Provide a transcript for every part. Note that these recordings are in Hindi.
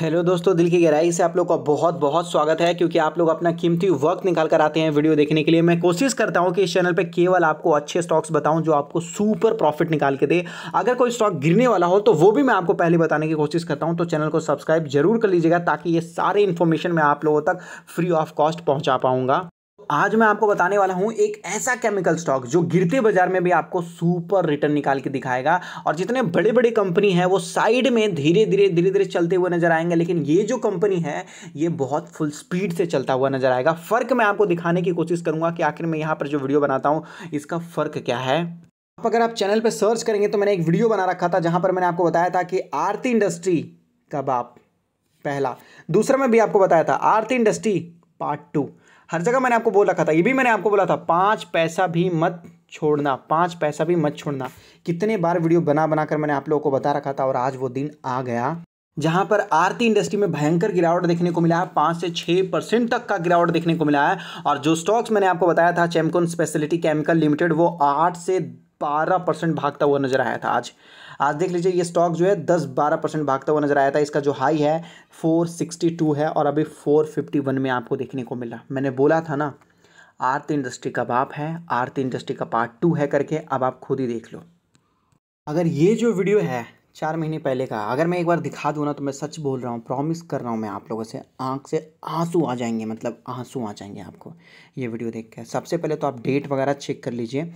हेलो दोस्तों दिल की गहराई से आप लोग का बहुत बहुत स्वागत है क्योंकि आप लोग अपना कीमती वक्त निकाल कर आते हैं वीडियो देखने के लिए मैं कोशिश करता हूं कि इस चैनल पे केवल आपको अच्छे स्टॉक्स बताऊं जो आपको सुपर प्रॉफिट निकाल के दे अगर कोई स्टॉक गिरने वाला हो तो वो भी मैं आपको पहले बताने की कोशिश करता हूँ तो चैनल को सब्सक्राइब जरूर कर लीजिएगा ताकि ये सारे इन्फॉर्मेशन मैं आप लोगों तक फ्री ऑफ कॉस्ट पहुँचा पाऊँगा आज मैं आपको बताने वाला हूं एक ऐसा केमिकल स्टॉक जो गिरते बाजार में भी आपको सुपर रिटर्न निकाल के दिखाएगा और जितने बड़े बड़े कंपनी हैं वो साइड में धीरे धीरे धीरे धीरे चलते हुए नजर आएंगे लेकिन ये जो कंपनी है ये बहुत फुल स्पीड से चलता हुआ नजर आएगा फर्क मैं आपको दिखाने की कोशिश करूंगा कि आखिर मैं यहाँ पर जो वीडियो बनाता हूँ इसका फर्क क्या है आप अगर आप चैनल पर सर्च करेंगे तो मैंने एक वीडियो बना रखा था जहाँ पर मैंने आपको बताया था कि आरती इंडस्ट्री का बाप पहला दूसरा मैं भी आपको बताया था आरती इंडस्ट्री पार्ट टू हर जगह मैंने आपको बोल रखा था ये भी मैंने आपको बोला था पाँच पैसा भी मत छोड़ना पाँच पैसा भी मत छोड़ना कितने बार वीडियो बना बनाकर मैंने आप लोगों को बता रखा था और आज वो दिन आ गया जहां पर आरती इंडस्ट्री में भयंकर गिरावट देखने को मिला है पाँच से छः परसेंट तक का गिरावट देखने को मिला है और जो स्टॉक्स मैंने आपको बताया था चैमकोन स्पेशलिटी केमिकल लिमिटेड वो आठ से बारह परसेंट भागता हुआ नजर आया था आज आज देख लीजिए ये स्टॉक जो है दस बारह परसेंट भागता हुआ नजर आया था इसका जो हाई है फोर सिक्सटी टू है और अभी फोर फिफ्टी वन में आपको देखने को मिला मैंने बोला था ना आर्थ इंडस्ट्री का बाप है आर्थ इंडस्ट्री का पार्ट टू है करके अब आप खुद ही देख लो अगर ये जो वीडियो है चार महीने पहले का अगर मैं एक बार दिखा दूँ ना तो मैं सच बोल रहा हूँ प्रॉमिस कर रहा हूँ मैं आप लोगों से आँख से आंसू आ जाएंगे मतलब आंसू आ जाएंगे आपको ये वीडियो देख कर सबसे पहले तो आप डेट वगैरह चेक कर लीजिए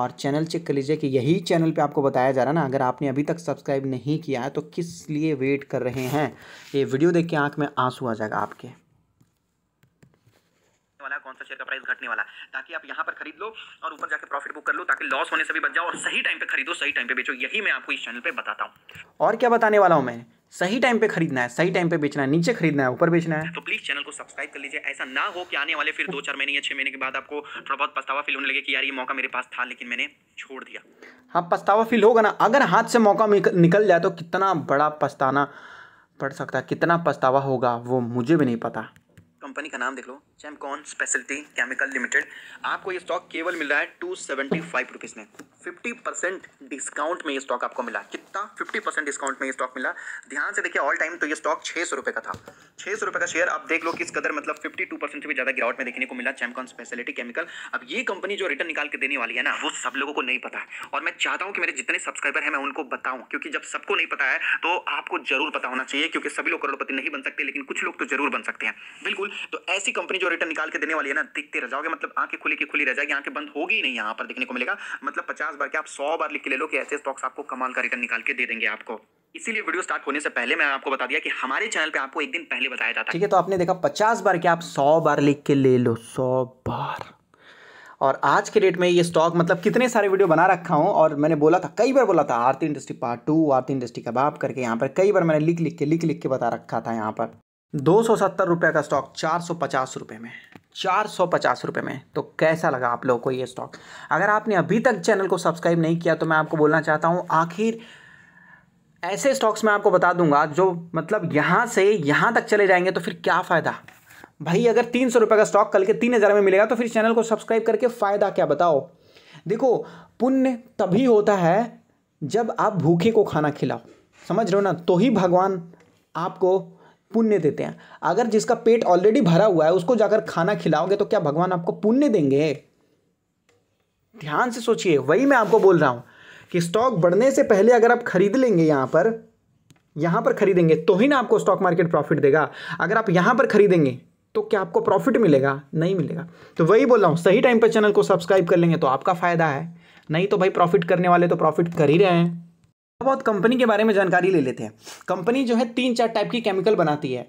और चैनल चेक कर लीजिए कि यही चैनल पे आपको बताया जा रहा है ना अगर आपने अभी तक सब्सक्राइब नहीं किया है तो किस लिए वेट कर रहे हैं ये वीडियो देख के आँख में आंसू आ जाएगा आपके वाला है कौन सा शेयर का प्राइस घटने वाला है ताकि आप यहाँ पर खरीद लो और ऊपर जाकर प्रॉफिट बुक कर लो ताकि लॉस होने से भी बच जाओ और सही टाइम पे खरीदो सही टाइम पे बेचो यही मैं आपको इस चैनल पे बताता हूँ और क्या बताने वाला हूँ मैं सही टाइम पे खरीदना है सही टाइम पे बेचना है नीचे खरीदना है ऊपर बेचना है तो प्लीज चैनल को सब्सक्राइब कर लीजिए ऐसा ना हो कि आने वाले फिर दो चार महीने या छह महीने के बाद आपको थोड़ा बहुत पछतावा फील होने लगे कि यार ये मौका मेरे पास था लेकिन मैंने छोड़ दिया हाँ पछतावा फील होगा ना अगर हाथ से मौका निकल जाए तो कितना बड़ा पछताना पड़ सकता है कितना पछतावा होगा वो मुझे भी नहीं पता कंपनी का नाम देख लो चैमकॉन स्पेशलिटी केमिकल लिमिटेड आपको ये स्टॉक केवल मिल रहा है टू सेवेंटी फाइव रुपीज़ में फिफ्टी परसेंट डिस्काउंट में ये स्टॉक आपको मिला कितना फिफ्टी परसेंट डिस्काउंट में ये स्टॉक मिला ध्यान से देखिए ऑल टाइम तो ये स्टॉक छह सौ रुपये का था छह सौ रुपये का शेयर आप देख लो किस कदर मतलब फिफ्टी टू परसेंट से भी ज़्यादा गिरावट में देखने को मिला चैमकॉन स्पेशलिटी केमिकल अब ये कंपनी जो रिटर्न निकाल के देने वाली है ना वो सब लोगों को नहीं पता है और मैं चाहता हूँ कि मेरे जितने सब्सक्राइबर है मैं उनको बताऊँ क्योंकि जब सबको नहीं पता है तो आपको जरूर पता होना चाहिए क्योंकि सभी लोग करोड़पति नहीं बन सकते लेकिन कुछ लोग तो जरूर बन सकते हैं बिल्कुल तो ऐसी कंपनी जो और रिटर्न निकाल के देने वाली है ना दिखते रह जाओगे मतलब आंखें खुली की खुली रह जाएगी आंखें बंद होगी नहीं यहाँ पर देखने को मिलेगा मतलब पचास बार के आप सौ बार लिख के ले लो कि ऐसे स्टॉक्स आपको कमाल का रिटर्न निकाल के दे देंगे आपको इसीलिए वीडियो स्टार्ट होने से पहले मैं आपको बता दिया कि हमारे चैनल पे आपको एक दिन पहले बताया जाता ठीक है तो आपने देखा पचास बार के आप सौ बार लिख के ले लो सौ बार और आज के डेट में ये स्टॉक मतलब कितने सारे वीडियो बना रखा हूँ और मैंने बोला था कई बार बोला था Aarti industry part two Aarti industry कबाब करके यहाँ पर कई बार मैंने लिख लिख के लिख लिख के बता रखा था यहाँ पर दो सौ सत्तर रुपये का स्टॉक चार सौ पचास रुपये में चार सौ पचास रुपये में तो कैसा लगा आप लोगों को ये स्टॉक अगर आपने अभी तक चैनल को सब्सक्राइब नहीं किया तो मैं आपको बोलना चाहता हूँ आखिर ऐसे स्टॉक्स मैं आपको बता दूंगा जो मतलब यहाँ से यहाँ तक चले जाएंगे तो फिर क्या फ़ायदा भाई अगर तीन सौ रुपये का स्टॉक कल के तीन हज़ार में मिलेगा तो फिर चैनल को सब्सक्राइब करके फ़ायदा क्या बताओ देखो पुण्य तभी होता है जब आप भूखे को खाना खिलाओ समझ रहे हो ना तो ही भगवान आपको पुण्य देते हैं अगर जिसका पेट ऑलरेडी भरा हुआ है उसको जाकर खाना खिलाओगे तो क्या भगवान आपको पुण्य देंगे ध्यान से सोचिए वही मैं आपको बोल रहा हूं कि स्टॉक बढ़ने से पहले अगर आप खरीद लेंगे यहां पर यहां पर खरीदेंगे तो ही ना आपको स्टॉक मार्केट प्रॉफिट देगा अगर आप यहां पर खरीदेंगे तो क्या आपको प्रॉफिट मिलेगा नहीं मिलेगा तो वही बोल रहा हूँ सही टाइम पर चैनल को सब्सक्राइब कर लेंगे तो आपका फ़ायदा है नहीं तो भाई प्रॉफिट करने वाले तो प्रॉफिट कर ही रहे हैं बहुत कंपनी के बारे में जानकारी ले लेते हैं कंपनी जो है तीन चार टाइप की केमिकल बनाती है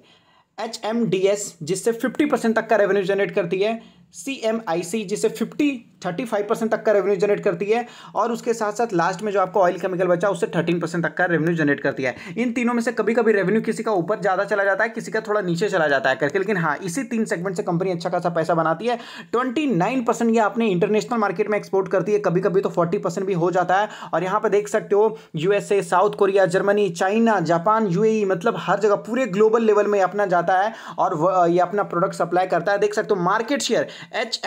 एच एम डी एस जिससे फिफ्टी परसेंट तक का रेवेन्यू जनरेट करती है सी एम आई सी जिससे फिफ्टी थर्टी फाइव परसेंट तक का रेवेन्यू जनरेट करती है और उसके साथ साथ लास्ट में जो आपका ऑयल केमिकल बचा उससे थर्टीन परसेंट तक का रेवेन्यू जनरेट करती है इन तीनों में से कभी कभी रेवेन्यू किसी का ऊपर ज़्यादा चला जाता है किसी का थोड़ा नीचे चला जाता है करके लेकिन हाँ इसी तीन सेगमेंट से कंपनी अच्छा खासा पैसा बनाती है ट्वेंटी नाइन परसेंट ये अपने इंटरनेशनल मार्केट में एक्सपोर्ट करती है कभी कभी तो फोर्टी परसेंट भी हो जाता है और यहाँ पर देख सकते हो USA South Korea Germany China Japan यू मतलब हर जगह पूरे ग्लोबल लेवल में अपना जाता है और ये अपना प्रोडक्ट सप्लाई करता है देख सकते हो मार्केट शेयर एच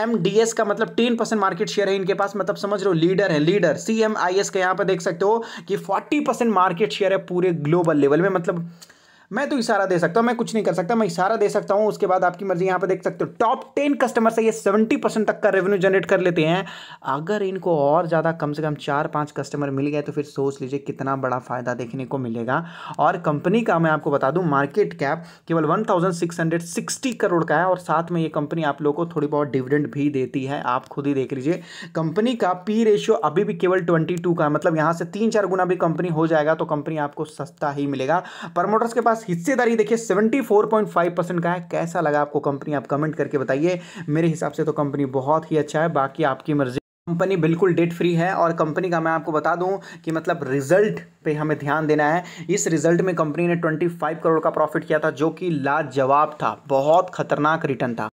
का मतलब टेन परसेंट मार्केट शेयर है इनके पास मतलब समझ रहे हो लीडर है leader C M I S का यहाँ पर देख सकते हो कि फोर्टी परसेंट मार्केट शेयर है पूरे ग्लोबल लेवल में मतलब मैं तो इशारा दे सकता हूँ मैं कुछ नहीं कर सकता मैं इशारा दे सकता हूँ उसके बाद आपकी मर्जी यहाँ पर देख सकते हो टॉप टेन कस्टमर से ये सेवेंटी परसेंट तक का रेवेन्यू जनरेट कर लेते हैं अगर इनको और ज़्यादा कम से कम चार पाँच कस्टमर मिल गए तो फिर सोच लीजिए कितना बड़ा फ़ायदा देखने को मिलेगा और कंपनी का मैं आपको बता दूँ मार्केट कैप केवल वन करोड़ का है और साथ में ये कंपनी आप लोगों को थोड़ी बहुत डिविडेंड भी देती है आप खुद ही देख लीजिए कंपनी का पी रेशियो अभी भी केवल ट्वेंटी का है मतलब यहाँ से तीन चार गुना भी कंपनी हो जाएगा तो कंपनी आपको सस्ता ही मिलेगा प्रमोटर्स के पास हिस्सेदारी देखिए 74.5 परसेंट का है कैसा लगा आपको कंपनी आप कमेंट करके बताइए मेरे हिसाब से तो कंपनी बहुत ही अच्छा है बाकी आपकी मर्जी कंपनी बिल्कुल डेट फ्री है और कंपनी का मैं आपको बता दूं कि मतलब रिजल्ट पे हमें ध्यान देना है इस रिजल्ट में कंपनी ने 25 करोड़ का प्रॉफिट किया था जो कि लाजवाब था बहुत खतरनाक रिटर्न था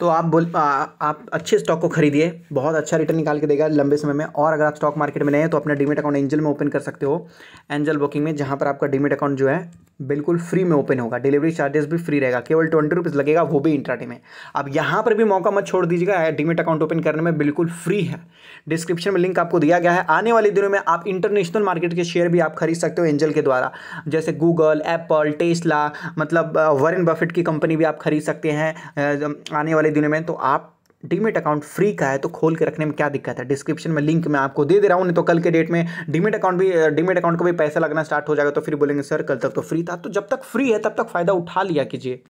तो आप बोल आ, आप अच्छे स्टॉक को खरीदिए बहुत अच्छा रिटर्न निकाल के देगा लंबे समय में और अगर आप स्टॉक मार्केट में नए हैं तो अपना डीमेट अकाउंट एंजल में ओपन कर सकते हो एंजल बुकिंग में जहाँ पर आपका डीमेट अकाउंट जो है बिल्कुल फ्री में ओपन होगा डिलीवरी चार्जेस भी फ्री रहेगा केवल ट्वेंटी रुपीज़ लगेगा वो भी इंट्राटे में आप यहाँ पर भी मौका मत छोड़ दीजिएगा डीमेट अकाउंट ओपन करने में बिल्कुल फ्री है डिस्क्रिप्शन में लिंक आपको दिया गया है आने वाले दिनों में आप इंटरनेशनल मार्केट के शेयर भी आप खरीद सकते हो एंजल के द्वारा जैसे गूगल एप्पल टेस्ला मतलब वॉरेन uh, बफेट की कंपनी भी आप खरीद सकते हैं आने वाले वाले दिनों में तो आप डीमेट अकाउंट फ्री का है तो खोल के रखने में क्या दिक्कत है डिस्क्रिप्शन में लिंक मैं आपको दे दे रहा हूँ नहीं तो कल के डेट में डीमेट अकाउंट भी डीमेट अकाउंट को भी पैसा लगना स्टार्ट हो जाएगा तो फिर बोलेंगे सर कल तक तो फ्री था तो जब तक फ्री है तब तक फ़ायदा उठा लिया कीजिए